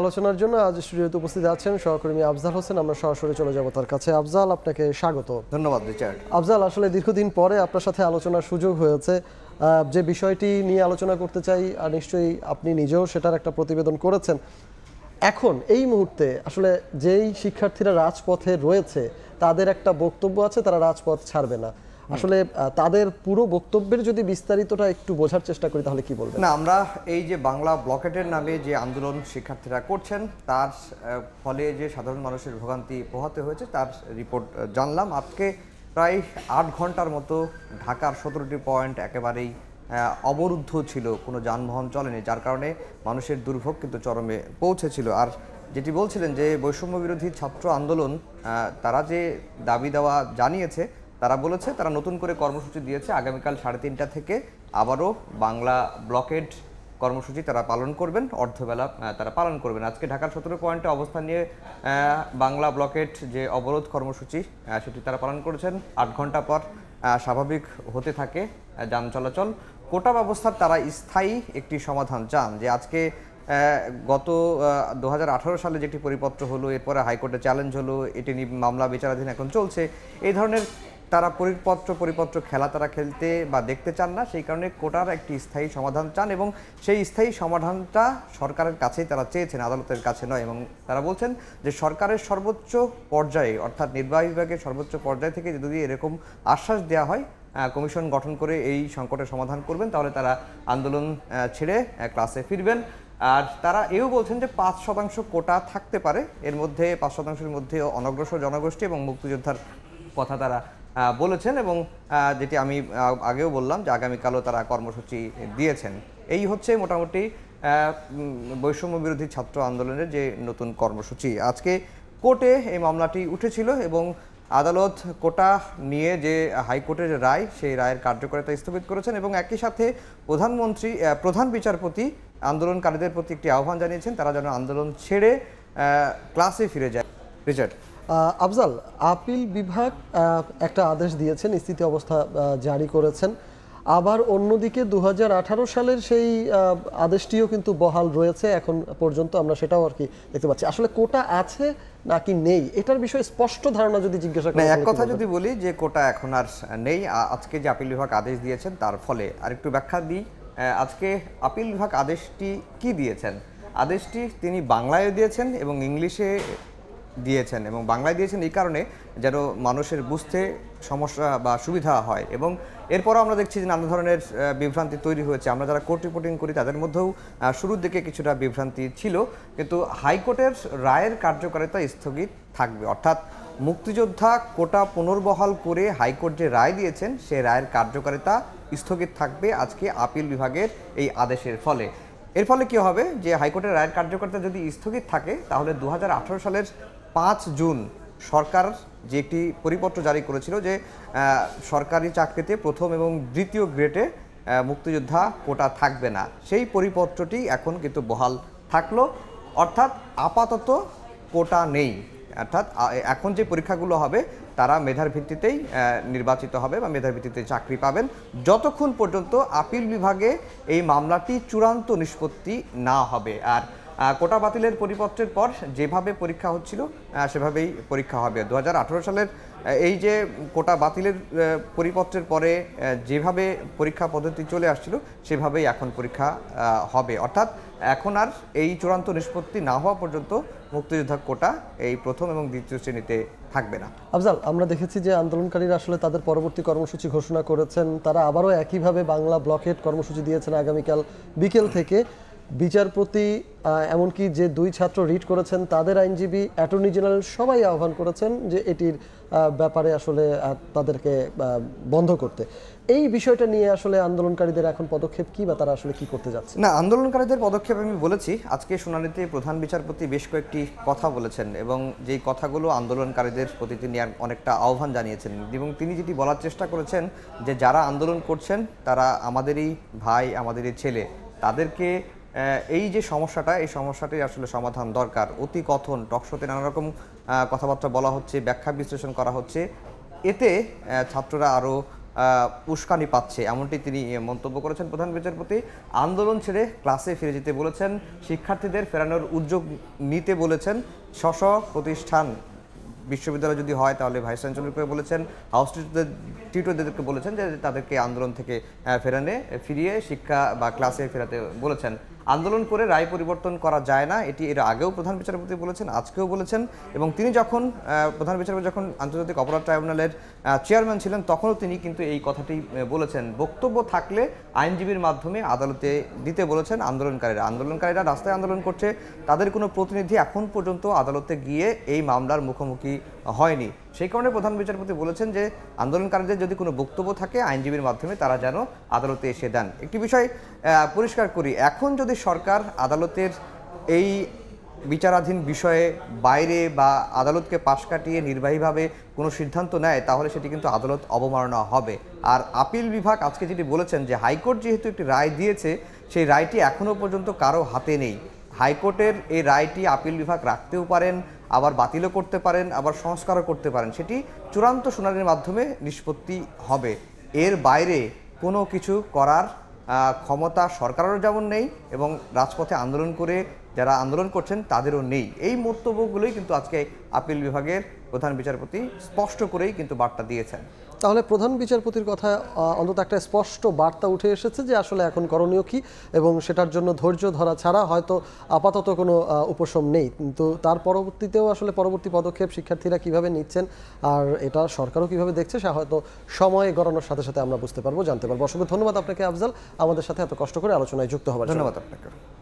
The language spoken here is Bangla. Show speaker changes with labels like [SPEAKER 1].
[SPEAKER 1] আলোচনার জন্য আজ স্টুডিওতে উপস্থিত আছেন সহকর্মী আফজাল হোসেন আমরা সরাসরি চলে যাব তার কাছে আফজাল আপনাকে স্বাগত ধন্যবাদ রিচার্ড আফজাল আসলে দীর্ঘদিন পরে আপনার সাথে আলোচনার সুযোগ হয়েছে যে বিষয়টি নিয়ে আলোচনা করতে চাই আর নিশ্চয়ই আপনি নিজেও সেটার একটা প্রতিবেদন করেছেন এখন এই মুহূর্তে আসলে যেই শিক্ষার্থীরা রাজপথে রয়েছে তাদের একটা বক্তব্য আছে তারা রাজপথ ছাড়বে না আসলে তাদের পুরো বক্তব্যের যদি বিস্তারিতটা একটু বোঝার চেষ্টা করি তাহলে কি বলবেন না
[SPEAKER 2] আমরা এই যে বাংলা ব্লকেটের নামে যে আন্দোলন শিক্ষার্থীরা করছেন তার ফলে যে সাধারণ মানুষের ভোগান্তি পোহাতে হয়েছে তার রিপোর্ট জানলাম আজকে প্রায় আট ঘন্টার মতো ঢাকার সতেরোটি পয়েন্ট একেবারেই অবরুদ্ধ ছিল কোনো যানবাহন চলেনি যার কারণে মানুষের দুর্ভোগ কিন্তু চরমে পৌঁছেছিল আর যেটি বলছিলেন যে বৈষম্য বিরোধী ছাত্র আন্দোলন তারা যে দাবি দেওয়া জানিয়েছে তারা বলেছে তারা নতুন করে কর্মসূচি দিয়েছে আগামীকাল সাড়ে তিনটা থেকে আবারও বাংলা ব্লকেড কর্মসূচি তারা পালন করবেন অর্ধবেলা তারা পালন করবেন আজকে ঢাকার সতেরো পয়েন্টে অবস্থান নিয়ে বাংলা ব্লকেট যে অবরোধ কর্মসূচি সেটি তারা পালন করেছেন আট ঘন্টা পর স্বাভাবিক হতে থাকে যান চলাচল কোটা ব্যবস্থার তারা স্থায়ী একটি সমাধান চান যে আজকে গত দু সালে যেটি পরিপত্র হলো এরপরে হাইকোর্টে চ্যালেঞ্জ হলো এটি নিয়ে মামলা বিচারাধীন এখন চলছে এই ধরনের তারা পরিপত্র পরিপত্র খেলা তারা খেলতে বা দেখতে চান না সেই কারণে কোটার একটি স্থায়ী সমাধান চান এবং সেই স্থায়ী সমাধানটা সরকারের কাছেই তারা চেয়েছেন আদালতের কাছে নয় এবং তারা বলছেন যে সরকারের সর্বোচ্চ পর্যায়ে অর্থাৎ নির্বাহী বিভাগের সর্বোচ্চ পর্যায় থেকে যদি এরকম আশ্বাস দেওয়া হয় কমিশন গঠন করে এই সংকটের সমাধান করবেন তাহলে তারা আন্দোলন ছেড়ে ক্লাসে ফিরবেন আর তারা এও বলছেন যে পাঁচ শতাংশ কোটা থাকতে পারে এর মধ্যে পাঁচ শতাংশের মধ্যে অনগ্রসর জনগোষ্ঠী এবং মুক্তিযোদ্ধার কথা তারা বলেছেন এবং যেটি আমি আগেও বললাম যে আগামীকালও তারা কর্মসূচি দিয়েছেন এই হচ্ছে মোটামুটি বৈষম্য বিরোধী ছাত্র আন্দোলনের যে নতুন কর্মসূচি আজকে কোর্টে এই মামলাটি উঠেছিল এবং আদালত কোটা নিয়ে যে হাইকোর্টের রায় সেই রায়ের কার্যকারিতা স্থগিত করেছেন এবং একই সাথে প্রধানমন্ত্রী প্রধান বিচারপতি আন্দোলনকারীদের প্রতি একটি আহ্বান জানিয়েছেন তারা যেন আন্দোলন
[SPEAKER 1] ছেড়ে ক্লাসে ফিরে যায় রিচার্ড আফজাল আপিল বিভাগ একটা আদেশ দিয়েছেন স্থিতি অবস্থা জারি করেছেন আবার অন্যদিকে দু সালের সেই আদেশটিও কিন্তু বহাল রয়েছে এখন পর্যন্ত আমরা সেটাও আর কি দেখতে পাচ্ছি আসলে কোটা আছে নাকি নেই এটার বিষয়ে স্পষ্ট ধারণা যদি জিজ্ঞাসা করেন এক কথা যদি
[SPEAKER 2] বলি যে কোটা এখন আর নেই আজকে যে আপিল বিভাগ আদেশ দিয়েছেন তার ফলে আরেকটু ব্যাখ্যা দিই আজকে আপিল বিভাগ আদেশটি কি দিয়েছেন আদেশটি তিনি বাংলায় দিয়েছেন এবং ইংলিশে দিয়েছেন এবং বাংলায় দিয়েছেন এই কারণে যেন মানুষের বুঝতে সমস্যা বা সুবিধা হয় এবং এরপরও আমরা দেখছি যে নানা ধরনের বিভ্রান্তি তৈরি হয়েছে আমরা যারা কোর্ট রিপোর্টিং করি তাদের মধ্যেও শুরুর দিকে কিছুটা বিভ্রান্তি ছিল কিন্তু হাইকোর্টের রায়ের কার্যকারিতা স্থগিত থাকবে অর্থাৎ মুক্তিযোদ্ধা কোটা পুনর্বহাল করে হাইকোর্ট যে রায় দিয়েছেন সে রায়ের কার্যকারিতা স্থগিত থাকবে আজকে আপিল বিভাগের এই আদেশের ফলে এর ফলে কী হবে যে হাইকোর্টের রায়ের কার্যকারিতা যদি স্থগিত থাকে তাহলে দু সালের পাঁচ জুন সরকার যে একটি পরিপত্র জারি করেছিল যে সরকারি চাকরিতে প্রথম এবং দ্বিতীয় গ্রেডে মুক্তিযোদ্ধা কোটা থাকবে না সেই পরিপত্রটি এখন কিন্তু বহাল থাকলো অর্থাৎ আপাতত কোটা নেই অর্থাৎ এখন যে পরীক্ষাগুলো হবে তারা মেধার ভিত্তিতেই নির্বাচিত হবে বা মেধার ভিত্তিতে চাকরি পাবেন যতক্ষণ পর্যন্ত আপিল বিভাগে এই মামলাটি চূড়ান্ত নিষ্পত্তি না হবে আর কোটা বাতিলের পরিপত্রের পর যেভাবে পরীক্ষা হচ্ছিল সেভাবেই পরীক্ষা হবে দু সালের এই যে কোটা বাতিলের পরিপত্রের পরে যেভাবে পরীক্ষা পদ্ধতি চলে আসছিল সেভাবেই এখন পরীক্ষা হবে অর্থাৎ এখন আর এই চূড়ান্ত নিষ্পত্তি না হওয়া পর্যন্ত মুক্তিযোদ্ধা কোটা এই প্রথম এবং দ্বিতীয় শ্রেণীতে থাকবে না
[SPEAKER 1] আফজাল আমরা দেখেছি যে আন্দোলনকারীরা আসলে তাদের পরবর্তী কর্মসূচি ঘোষণা করেছেন তারা আবারও একইভাবে বাংলা ব্লকেট কর্মসূচি দিয়েছেন আগামীকাল বিকেল থেকে বিচারপতি এমনকি যে দুই ছাত্র রিট করেছেন তাদের আইনজীবী অ্যাটর্নি জেনারেল সবাই আহ্বান করেছেন যে এটির ব্যাপারে আসলে তাদেরকে বন্ধ করতে এই বিষয়টা নিয়ে আসলে আন্দোলনকারীদের এখন পদক্ষেপ কি বা তারা আসলে কি করতে যাচ্ছে না
[SPEAKER 2] আন্দোলনকারীদের পদক্ষেপ আমি বলেছি আজকে শুনানিতে প্রধান বিচারপতি বেশ কয়েকটি কথা বলেছেন এবং যেই কথাগুলো আন্দোলনকারীদের প্রতি তিনি অনেকটা আহ্বান জানিয়েছেন এবং তিনি যেটি বলার চেষ্টা করেছেন যে যারা আন্দোলন করছেন তারা আমাদেরই ভাই আমাদেরই ছেলে তাদেরকে এই যে সমস্যাটা এই সমস্যাটাই আসলে সমাধান দরকার অতি কথন টকশোতে নানারকম কথাবার্তা বলা হচ্ছে ব্যাখ্যা বিশ্লেষণ করা হচ্ছে এতে ছাত্ররা আরও উস্কানি পাচ্ছে এমনটি তিনি মন্তব্য করেছেন প্রধান বিচারপতি আন্দোলন ছেড়ে ক্লাসে ফিরে যেতে বলেছেন শিক্ষার্থীদের ফেরানোর উদ্যোগ নিতে বলেছেন স্ব প্রতিষ্ঠান বিশ্ববিদ্যালয় যদি হয় তাহলে ভাইস চ্যান্সেলরকে বলেছেন হাউস টিউটরদেরকে বলেছেন যে তাদেরকে আন্দোলন থেকে ফেরানে ফিরিয়ে শিক্ষা বা ক্লাসে ফেরাতে বলেছেন আন্দোলন করে রায় পরিবর্তন করা যায় না এটি এর আগেও প্রধান বিচারপতি বলেছেন আজকেও বলেছেন এবং তিনি যখন প্রধান বিচারপতি যখন আন্তর্জাতিক অপরাধ ট্রাইব্যুনালের চেয়ারম্যান ছিলেন তখনও তিনি কিন্তু এই কথাটি বলেছেন বক্তব্য থাকলে আইনজীবীর মাধ্যমে আদালতে দিতে বলেছেন আন্দোলনকারীরা আন্দোলনকারীরা রাস্তায় আন্দোলন করছে তাদের কোনো প্রতিনিধি এখন পর্যন্ত আদালতে গিয়ে এই মামলার মুখোমুখি হয়নি সেই কারণে প্রধান বিচারপতি বলেছেন যে আন্দোলনকারীদের যদি কোনো বক্তব্য থাকে আইনজীবীর মাধ্যমে তারা যেন আদালতে এসে দেন একটি বিষয় পরিষ্কার করি এখন যদি সরকার আদালতের এই বিচারাধীন বিষয়ে বাইরে বা আদালতকে পাশ কাটিয়ে নির্বাহীভাবে কোনো সিদ্ধান্ত নেয় তাহলে সেটি কিন্তু আদালত অবমাননা হবে আর আপিল বিভাগ আজকে যেটি বলেছেন যে হাইকোর্ট যেহেতু একটি রায় দিয়েছে সেই রায়টি এখনও পর্যন্ত কারো হাতে নেই হাইকোর্টের এই রায়টি আপিল বিভাগ রাখতেও পারেন আবার বাতিলও করতে পারেন আবার সংস্কারও করতে পারেন সেটি চূড়ান্ত শুনানির মাধ্যমে নিষ্পত্তি হবে এর বাইরে কোনো কিছু করার ক্ষমতা সরকারেরও যেমন নেই এবং রাজপথে আন্দোলন করে যারা আন্দোলন করছেন তাদেরও নেই এই মন্তব্যগুলোই কিন্তু আজকে আপিল বিভাগের প্রধান বিচারপতি স্পষ্ট করেই কিন্তু বার্তা দিয়েছেন
[SPEAKER 1] তাহলে প্রধান বিচারপতির কথা অন্তত একটা স্পষ্ট বার্তা উঠে এসেছে যে আসলে এখন করণীয় কি এবং সেটার জন্য ধৈর্য ধরা ছাড়া হয়তো আপাতত কোনো উপশম নেই কিন্তু তার পরবর্তীতেও আসলে পরবর্তী পদক্ষেপ শিক্ষার্থীরা কিভাবে নিচ্ছেন আর এটা সরকারও কিভাবে দেখছে সে হয়তো সময় গড়ানোর সাথে সাথে আমরা বুঝতে পারবো জানতে পারবো অসংখ্য ধন্যবাদ আপনাকে আফজাল আমাদের সাথে এত কষ্ট করে আলোচনায় যুক্ত হবার ধন্যবাদ আপনাকে